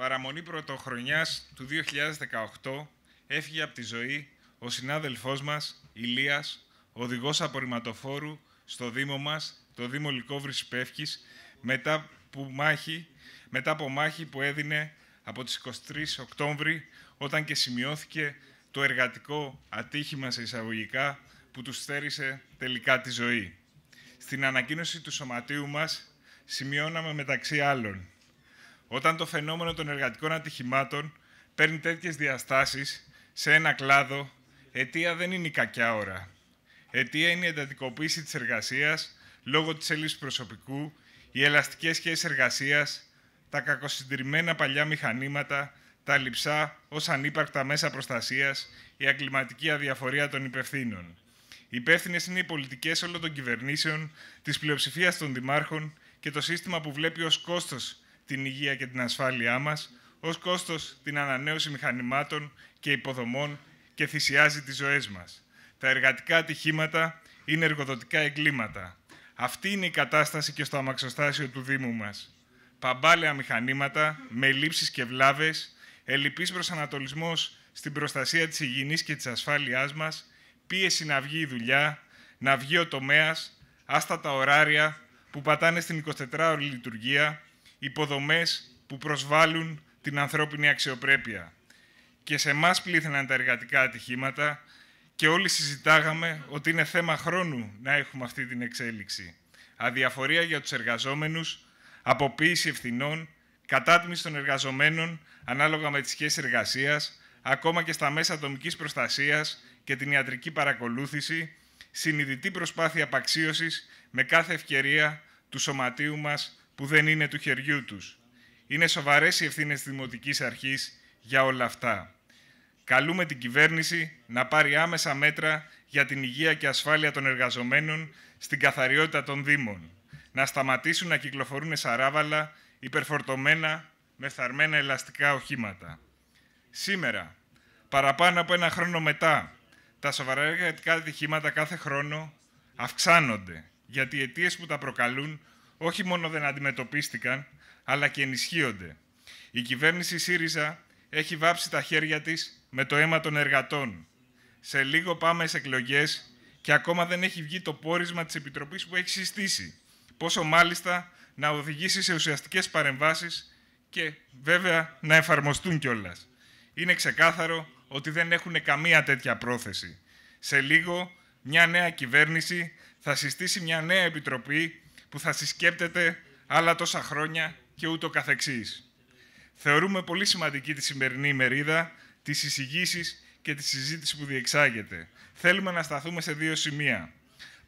παραμονή πρωτοχρονιάς του 2018 έφυγε από τη ζωή ο συνάδελφός μας, Ηλίας, οδηγός απορριμματοφόρου στο Δήμο μας, το Δήμο Λυκόβρης Πεύκης, μετά, που μάχη, μετά από μάχη που έδινε από τις 23 Οκτώβρη, όταν και σημειώθηκε το εργατικό ατύχημα σε εισαγωγικά που τους στέρισε τελικά τη ζωή. Στην ανακοίνωση του σωματείου μας σημειώναμε μεταξύ άλλων όταν το φαινόμενο των εργατικών ατυχημάτων παίρνει τέτοιες διαστάσεις σε ένα κλάδο, αιτία δεν είναι η κακιά ώρα. Αιτία είναι η εντατικοποίηση της εργασίας λόγω της έλλειψης προσωπικού, οι ελαστικές σχέσεις εργασίας, τα κακοσυντηρημένα παλιά μηχανήματα, τα λειψά ως ανύπαρκτα μέσα προστασίας, η αγκληματική αδιαφορία των υπευθύνων. Οι υπεύθυνες είναι οι πολιτικές όλων των κυβερνήσεων, της πλειοψηφίας των δημάρχων και το σύστημα που βλέπει ως κόστος την υγεία και την ασφάλειά μας, ως κόστος την ανανέωση μηχανημάτων και υποδομών και θυσιάζει τις ζωές μας. Τα εργατικά ατυχήματα είναι εργοδοτικά εγκλήματα. Αυτή είναι η κατάσταση και στο αμαξοστάσιο του Δήμου μας. Παμπάλαια μηχανήματα, με λήψεις και βλάβες, ελλειπής προσανατολισμός στην προστασία της υγιεινής και της ασφάλειάς μας, πίεση να βγει η δουλειά, να βγει ο τομέας, άστατα ωράρια που πατάνε στην 24ωρη λειτουργία, υποδομές που προσβάλλουν την ανθρώπινη αξιοπρέπεια. Και σε εμάς πλήθαιναν τα εργατικά ατυχήματα και όλοι συζητάγαμε ότι είναι θέμα χρόνου να έχουμε αυτή την εξέλιξη. Αδιαφορία για τους εργαζόμενους, αποποίηση ευθυνών, κατάτμιση των εργαζομένων ανάλογα με τις σχέσεις εργασίας, ακόμα και στα μέσα ατομικής προστασίας και την ιατρική παρακολούθηση, συνειδητή προσπάθεια απαξίωσης με κάθε ευκαιρία του σωματείου μας, που δεν είναι του χεριού τους. Είναι σοβαρές οι ευθύνες της Δημοτικής Αρχής για όλα αυτά. Καλούμε την κυβέρνηση να πάρει άμεσα μέτρα για την υγεία και ασφάλεια των εργαζομένων στην καθαριότητα των Δήμων. Να σταματήσουν να κυκλοφορούν σαράβαλα υπερφορτωμένα με φθαρμένα ελαστικά οχήματα. Σήμερα, παραπάνω από ένα χρόνο μετά, τα σοβαρά εργατικά ατυχήματα κάθε χρόνο αυξάνονται, γιατί οι αιτίες που τα προκαλούν όχι μόνο δεν αντιμετωπίστηκαν, αλλά και ενισχύονται. Η κυβέρνηση ΣΥΡΙΖΑ έχει βάψει τα χέρια της με το αίμα των εργατών. Σε λίγο πάμε σε εκλογές και ακόμα δεν έχει βγει το πόρισμα της Επιτροπής που έχει συστήσει. Πόσο μάλιστα να οδηγήσει σε ουσιαστικές παρεμβάσεις και βέβαια να εφαρμοστούν κιόλας. Είναι ξεκάθαρο ότι δεν έχουν καμία τέτοια πρόθεση. Σε λίγο μια νέα κυβέρνηση θα συστήσει μια νέα επιτροπή που θα συσκέπτεται άλλα τόσα χρόνια και ούτω καθεξής. Θεωρούμε πολύ σημαντική τη σημερινή ημερίδα, τις εισηγήσεις και τη συζήτηση που διεξάγεται. Θέλουμε να σταθούμε σε δύο σημεία.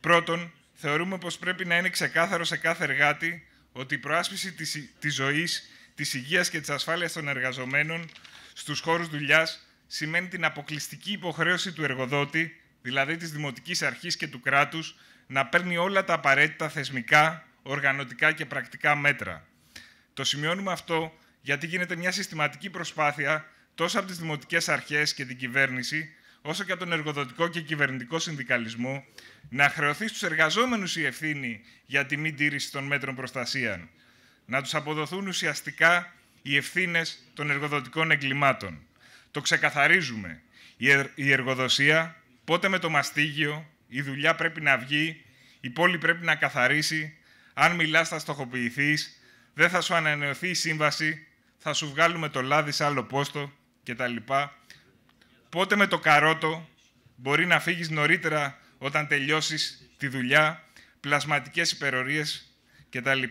Πρώτον, θεωρούμε πως πρέπει να είναι ξεκάθαρο σε κάθε εργάτη ότι η προάσπιση της, της ζωής, της υγείας και της ασφάλειας των εργαζομένων στους χώρους δουλειάς σημαίνει την αποκλειστική υποχρέωση του εργοδότη, δηλαδή της Δημοτικής Αρχής και του κράτους, να παίρνει όλα τα απαραίτητα θεσμικά, οργανωτικά και πρακτικά μέτρα. Το σημειώνουμε αυτό γιατί γίνεται μια συστηματική προσπάθεια τόσο από τις δημοτικές αρχές και την κυβέρνηση, όσο και από τον εργοδοτικό και κυβερνητικό συνδικαλισμό, να χρεωθεί στους εργαζόμενους η ευθύνη για τη μη τήρηση των μέτρων προστασίας, να τους αποδοθούν ουσιαστικά οι ευθύνες των εργοδοτικών εγκλημάτων. Το ξεκαθαρίζουμε. Η, εργοδοσία, πότε με το μαστίγιο, η δουλειά πρέπει να βγει, η πόλη πρέπει να καθαρίσει, αν μιλάς θα στοχοποιηθείς, δεν θα σου ανανεωθεί η σύμβαση, θα σου βγάλουμε το λάδι σε άλλο πόστο κτλ. Πότε με το καρότο μπορεί να φύγεις νωρίτερα όταν τελειώσεις τη δουλειά, πλασματικές υπερορίες κτλ.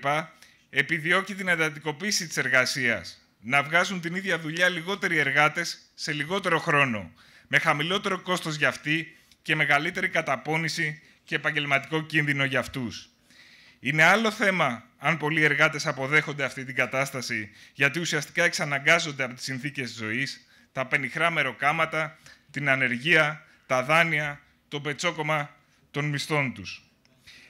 Επιδιώκει την εντατικοποίηση της εργασίας, Να βγάζουν την ίδια δουλειά λιγότεροι εργάτες σε λιγότερο χρόνο, με χαμηλότερο κόστος για αυτοί, και μεγαλύτερη καταπώνηση και επαγγελματικό κίνδυνο για αυτούς. Είναι άλλο θέμα αν πολλοί εργάτες αποδέχονται αυτή την κατάσταση, γιατί ουσιαστικά εξαναγκάζονται από τις συνθήκες ζωής, τα πενιχρά μεροκάματα, την ανεργία, τα δάνεια, το πετσόκομα των μισθών τους.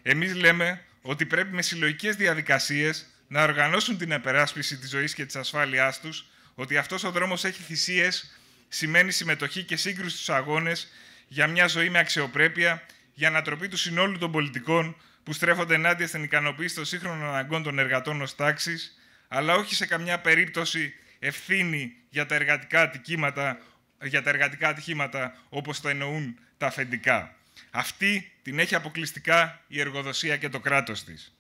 Εμείς λέμε ότι πρέπει με συλλογικές διαδικασίες να οργανώσουν την επεράσπιση της ζωής και της ασφάλειάς τους, ότι αυτός ο δρόμος έχει θυσίες, σημαίνει συμμετοχή και σύγκρουση στους αγώνες για μια ζωή με αξιοπρέπεια, για ανατροπή του συνόλου των πολιτικών που στρέφονται ενάντια στην ικανοποίηση των σύγχρονων αναγκών των εργατών ως τάξης, αλλά όχι σε καμιά περίπτωση ευθύνη για τα εργατικά ατυχήματα, για τα ατυχήματα όπως το εννοούν τα αφεντικά. Αυτή την έχει αποκλειστικά η εργοδοσία και το κράτος της.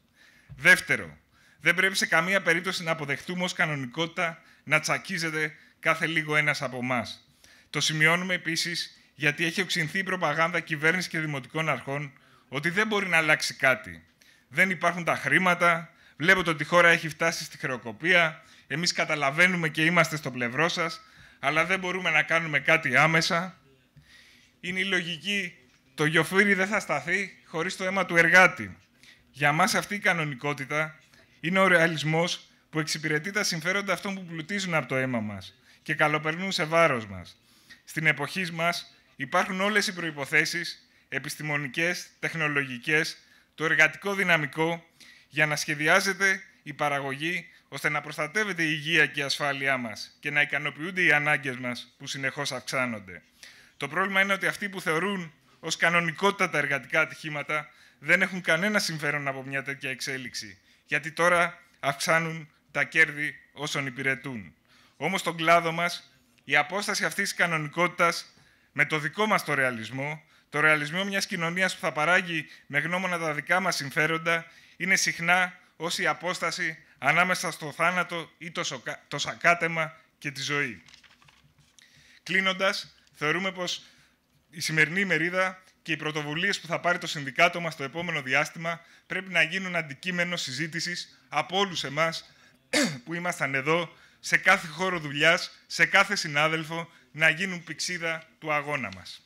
Δεύτερο, δεν πρέπει σε καμία περίπτωση να αποδεχτούμε ως κανονικότητα να τσακίζεται κάθε λίγο ένας από εμάς. Το σημειώνουμε επίσης γιατί έχει οξυνθεί η προπαγάνδα κυβέρνησης και δημοτικών αρχών ότι δεν μπορεί να αλλάξει κάτι. Δεν υπάρχουν τα χρήματα, βλέπετε ότι η χώρα έχει φτάσει στη χρεοκοπία, Εμείς καταλαβαίνουμε και είμαστε στο πλευρό σας, αλλά δεν μπορούμε να κάνουμε κάτι άμεσα. Είναι η λογική, το γιοφύρι δεν θα σταθεί χωρίς το αίμα του εργάτη. Για μας αυτή η κανονικότητα είναι ο ρεαλισμός που εξυπηρετεί τα συμφέροντα αυτών που πλουτίζουν από το αίμα μας και καλοπερνούν σε βάρος μας. Στην εποχή μας. Υπάρχουν όλες οι προϋποθέσεις, επιστημονικές, τεχνολογικές, το εργατικό δυναμικό, για να σχεδιάζεται η παραγωγή ώστε να προστατεύεται η υγεία και η ασφάλειά μας και να ικανοποιούνται οι ανάγκες μας που συνεχώς αυξάνονται. Το πρόβλημα είναι ότι αυτοί που θεωρούν ως κανονικότητα τα εργατικά ατυχήματα δεν έχουν κανένα συμφέρον από μια τέτοια εξέλιξη, γιατί τώρα αυξάνουν τα κέρδη όσων υπηρετούν. Όμως στον κλάδο μας η απόσταση αυτής της κανονικότητας με το δικό μας το ρεαλισμό, το ρεαλισμό μιας κοινωνίας που θα παράγει με γνώμονα τα δικά μας συμφέροντα, είναι συχνά ως η απόσταση ανάμεσα στο θάνατο ή το, σακάτεμα και τη ζωή. Κλείνοντας, θεωρούμε πως η σημερινή ημερίδα και οι πρωτοβουλίες που θα πάρει το συνδικάτο μας το επόμενο διάστημα πρέπει να γίνουν αντικείμενο συζήτησης από όλους εμάς που ήμασταν εδώ, σε κάθε χώρο δουλειάς, σε κάθε συνάδελφο, να γίνουν πηξίδα του αγώνα μας.